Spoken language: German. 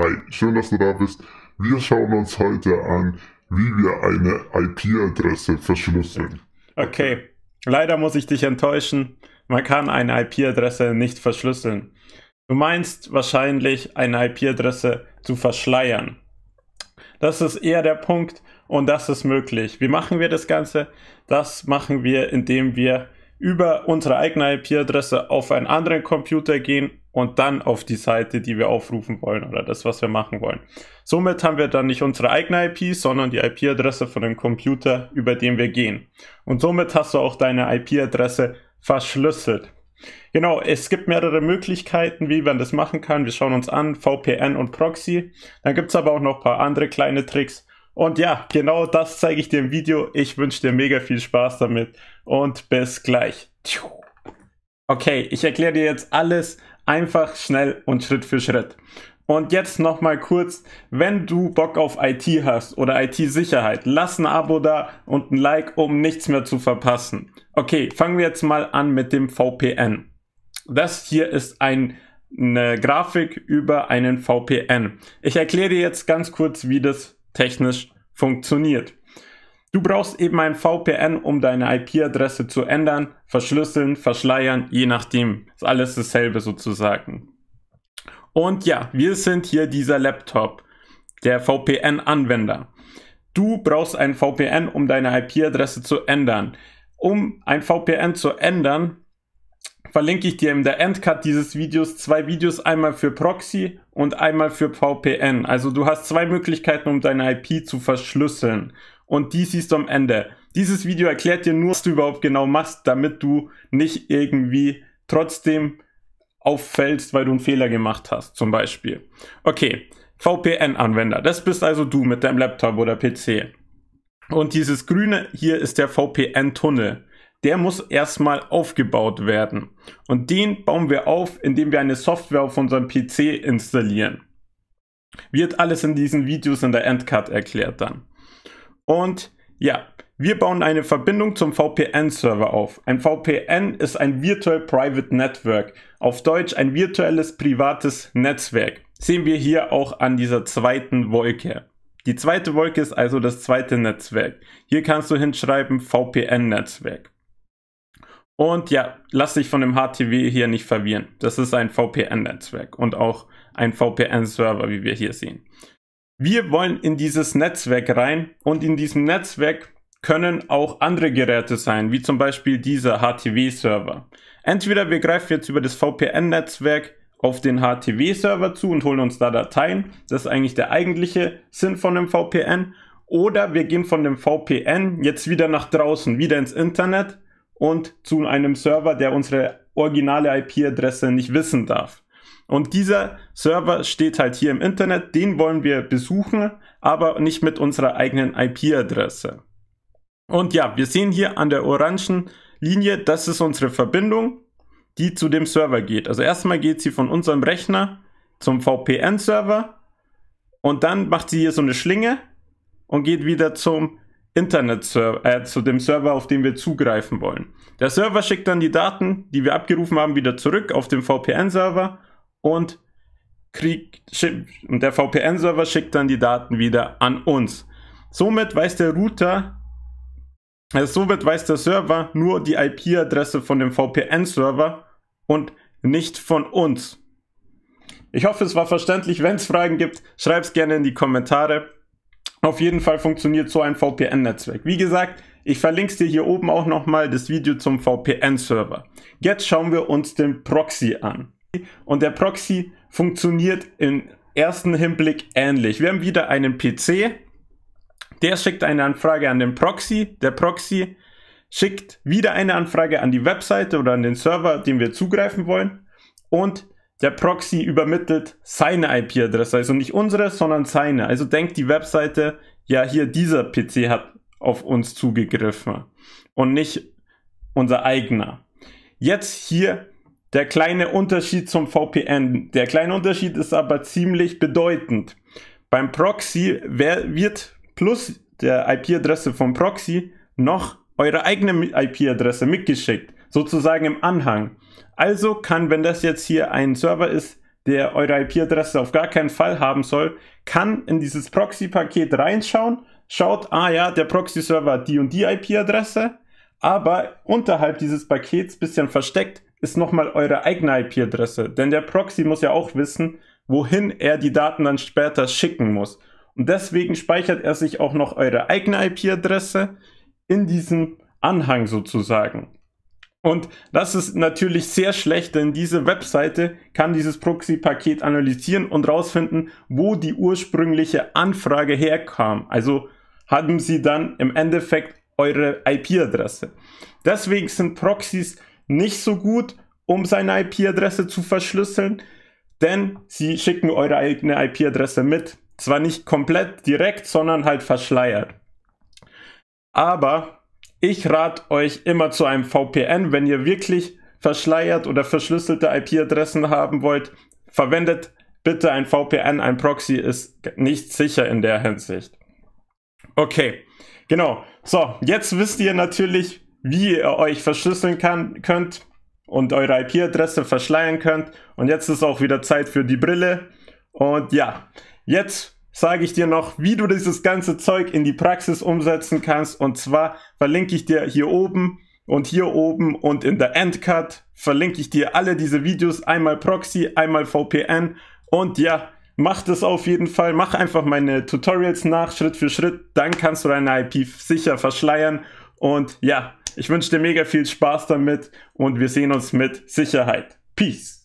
Hi, schön, dass du da bist. Wir schauen uns heute an, wie wir eine IP-Adresse verschlüsseln. Okay, leider muss ich dich enttäuschen. Man kann eine IP-Adresse nicht verschlüsseln. Du meinst wahrscheinlich, eine IP-Adresse zu verschleiern. Das ist eher der Punkt und das ist möglich. Wie machen wir das Ganze? Das machen wir, indem wir über unsere eigene IP-Adresse auf einen anderen Computer gehen und dann auf die Seite, die wir aufrufen wollen oder das, was wir machen wollen. Somit haben wir dann nicht unsere eigene IP, sondern die IP-Adresse von dem Computer, über den wir gehen. Und somit hast du auch deine IP-Adresse verschlüsselt. Genau, es gibt mehrere Möglichkeiten, wie man das machen kann. Wir schauen uns an, VPN und Proxy. Dann gibt es aber auch noch ein paar andere kleine Tricks. Und ja, genau das zeige ich dir im Video. Ich wünsche dir mega viel Spaß damit und bis gleich. Okay, ich erkläre dir jetzt alles, Einfach, schnell und Schritt für Schritt. Und jetzt nochmal kurz, wenn du Bock auf IT hast oder IT-Sicherheit, lass ein Abo da und ein Like, um nichts mehr zu verpassen. Okay, fangen wir jetzt mal an mit dem VPN. Das hier ist ein eine Grafik über einen VPN. Ich erkläre dir jetzt ganz kurz, wie das technisch funktioniert. Du brauchst eben ein VPN, um deine IP-Adresse zu ändern, verschlüsseln, verschleiern, je nachdem. Ist alles dasselbe sozusagen. Und ja, wir sind hier dieser Laptop, der VPN-Anwender. Du brauchst ein VPN, um deine IP-Adresse zu ändern. Um ein VPN zu ändern, verlinke ich dir in der Endcard dieses Videos zwei Videos, einmal für Proxy und einmal für VPN. Also du hast zwei Möglichkeiten, um deine IP zu verschlüsseln und die siehst du am Ende. Dieses Video erklärt dir nur, was du überhaupt genau machst, damit du nicht irgendwie trotzdem auffällst, weil du einen Fehler gemacht hast, zum Beispiel. Okay, VPN-Anwender, das bist also du mit deinem Laptop oder PC. Und dieses grüne hier ist der VPN-Tunnel. Der muss erstmal aufgebaut werden. Und den bauen wir auf, indem wir eine Software auf unserem PC installieren. Wird alles in diesen Videos in der Endcard erklärt dann. Und ja, wir bauen eine Verbindung zum VPN-Server auf. Ein VPN ist ein Virtual Private Network, auf Deutsch ein virtuelles privates Netzwerk. Sehen wir hier auch an dieser zweiten Wolke. Die zweite Wolke ist also das zweite Netzwerk. Hier kannst du hinschreiben VPN-Netzwerk. Und ja, lass dich von dem HTW hier nicht verwirren. Das ist ein VPN-Netzwerk und auch ein VPN-Server, wie wir hier sehen. Wir wollen in dieses Netzwerk rein und in diesem Netzwerk können auch andere Geräte sein, wie zum Beispiel dieser HTW-Server. Entweder wir greifen jetzt über das VPN-Netzwerk auf den HTW-Server zu und holen uns da Dateien. Das ist eigentlich der eigentliche Sinn von dem VPN. Oder wir gehen von dem VPN jetzt wieder nach draußen, wieder ins Internet und zu einem Server, der unsere originale IP-Adresse nicht wissen darf. Und dieser Server steht halt hier im Internet, den wollen wir besuchen, aber nicht mit unserer eigenen IP-Adresse. Und ja, wir sehen hier an der orangen Linie, das ist unsere Verbindung, die zu dem Server geht. Also erstmal geht sie von unserem Rechner zum VPN-Server und dann macht sie hier so eine Schlinge und geht wieder zum Internet äh, zu dem Server, auf den wir zugreifen wollen. Der Server schickt dann die Daten, die wir abgerufen haben, wieder zurück auf den VPN-Server und kriegt, und der VPN-Server schickt dann die Daten wieder an uns. Somit weiß der Router, also somit weiß der Server nur die IP-Adresse von dem VPN-Server und nicht von uns. Ich hoffe, es war verständlich. Wenn es Fragen gibt, schreib es gerne in die Kommentare. Auf jeden Fall funktioniert so ein VPN-Netzwerk. Wie gesagt, ich verlinke dir hier oben auch nochmal das Video zum VPN-Server. Jetzt schauen wir uns den Proxy an und der Proxy funktioniert im ersten Hinblick ähnlich. Wir haben wieder einen PC, der schickt eine Anfrage an den Proxy, der Proxy schickt wieder eine Anfrage an die Webseite oder an den Server, den wir zugreifen wollen und der Proxy übermittelt seine IP-Adresse, also nicht unsere, sondern seine. Also denkt die Webseite, ja, hier dieser PC hat auf uns zugegriffen und nicht unser eigener. Jetzt hier der kleine Unterschied zum VPN. Der kleine Unterschied ist aber ziemlich bedeutend. Beim Proxy wird plus der IP-Adresse vom Proxy noch eure eigene IP-Adresse mitgeschickt, sozusagen im Anhang. Also kann, wenn das jetzt hier ein Server ist, der eure IP-Adresse auf gar keinen Fall haben soll, kann in dieses Proxy-Paket reinschauen, schaut, ah ja, der Proxy-Server hat die und die IP-Adresse, aber unterhalb dieses Pakets, bisschen versteckt, ist nochmal eure eigene IP-Adresse. Denn der Proxy muss ja auch wissen, wohin er die Daten dann später schicken muss. Und deswegen speichert er sich auch noch eure eigene IP-Adresse in diesem Anhang sozusagen. Und das ist natürlich sehr schlecht, denn diese Webseite kann dieses Proxy-Paket analysieren und rausfinden, wo die ursprüngliche Anfrage herkam. Also haben sie dann im Endeffekt eure IP-Adresse. Deswegen sind Proxys nicht so gut, um seine IP-Adresse zu verschlüsseln, denn sie schicken eure eigene IP-Adresse mit. Zwar nicht komplett direkt, sondern halt verschleiert. Aber ich rate euch immer zu einem VPN, wenn ihr wirklich verschleiert oder verschlüsselte IP-Adressen haben wollt. Verwendet bitte ein VPN, ein Proxy ist nicht sicher in der Hinsicht. Okay, genau. So, jetzt wisst ihr natürlich, wie ihr euch verschlüsseln kann, könnt und eure IP-Adresse verschleiern könnt. Und jetzt ist auch wieder Zeit für die Brille. Und ja, jetzt sage ich dir noch, wie du dieses ganze Zeug in die Praxis umsetzen kannst. Und zwar verlinke ich dir hier oben und hier oben und in der Endcut verlinke ich dir alle diese Videos, einmal Proxy, einmal VPN. Und ja, mach das auf jeden Fall. Mach einfach meine Tutorials nach, Schritt für Schritt. Dann kannst du deine IP sicher verschleiern. Und ja, ich wünsche dir mega viel Spaß damit und wir sehen uns mit Sicherheit. Peace.